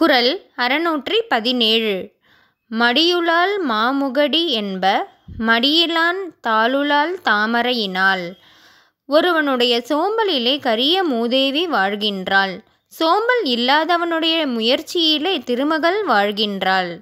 குரல் அறுநூற்றி பதினேழு மடியுளால் மாமுகடி என்ப மடியிலான் தாளுலால் தாமரையினால் ஒருவனுடைய சோம்பலிலே கரிய மூதேவி வாழ்கின்றாள் சோம்பல் இல்லாதவனுடைய முயற்சியிலே திருமகள் வாழ்கின்றாள்